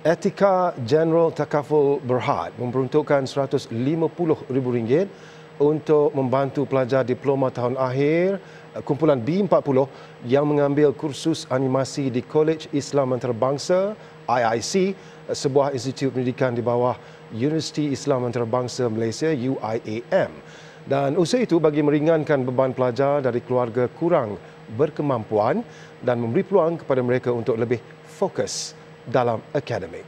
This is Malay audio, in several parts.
Etika General Takaful Berhad memperuntukkan RM150,000 untuk membantu pelajar diploma tahun akhir eh, kumpulan B40 yang mengambil kursus animasi di College Islam Antarabangsa IIC, eh, sebuah institut pendidikan di bawah Universiti Islam Antarabangsa Malaysia UIAM. Dan usaha itu bagi meringankan beban pelajar dari keluarga kurang berkemampuan dan memberi peluang kepada mereka untuk lebih fokus dalam akademik.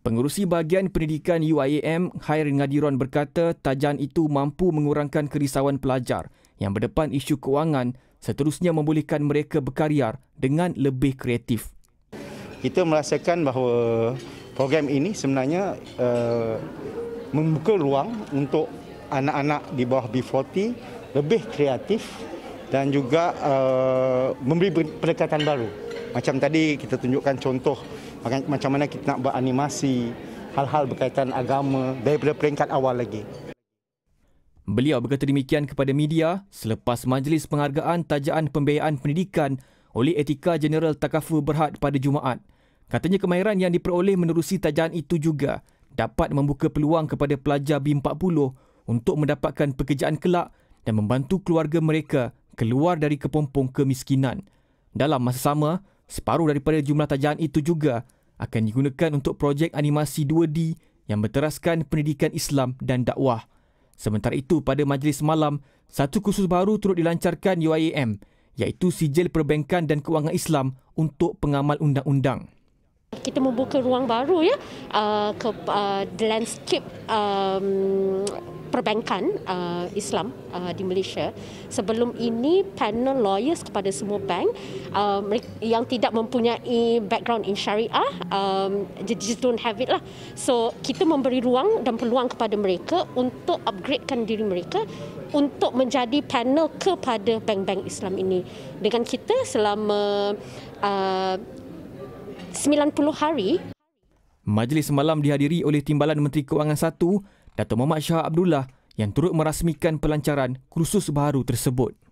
Pengurusi bahagian pendidikan UIAM, Khair Ngadiron berkata tajaan itu mampu mengurangkan kerisauan pelajar yang berdepan isu kewangan seterusnya membolehkan mereka berkaryar dengan lebih kreatif. Kita merasakan bahawa program ini sebenarnya uh, eh, membuka ruang untuk anak-anak di bawah B40 lebih kreatif dan juga uh, memberi pendekatan baru. Macam tadi kita tunjukkan contoh macam mana kita nak buat animasi, hal-hal berkaitan agama daripada peringkat awal lagi. Beliau berkata demikian kepada media selepas majlis penghargaan tajaan pembiayaan pendidikan oleh Etika General Takafu Berhad pada Jumaat. Katanya kemahiran yang diperoleh menerusi tajaan itu juga dapat membuka peluang kepada pelajar B40 untuk mendapatkan pekerjaan kelak dan membantu keluarga mereka keluar dari kepompong kemiskinan. Dalam masa sama, separuh daripada jumlah tajaan itu juga akan digunakan untuk projek animasi 2D yang berteraskan pendidikan Islam dan dakwah. Sementara itu, pada majlis malam, satu kursus baru turut dilancarkan UIAM iaitu Sijil Perbankan dan keuangan Islam untuk pengamal undang-undang kita membuka ruang baru ya uh, ke uh, landscape um, perbankan uh, Islam uh, di Malaysia. Sebelum ini panel lawyers kepada semua bank uh, yang tidak mempunyai background in syariah um, just don't have it lah. So kita memberi ruang dan peluang kepada mereka untuk upgradekan diri mereka untuk menjadi panel kepada bank-bank Islam ini. Dengan kita selama uh, 90 hari. Majlis semalam dihadiri oleh Timbalan Menteri Keuangan 1, Datuk Muhammad Shah Abdullah yang turut merasmikan pelancaran kursus baru tersebut.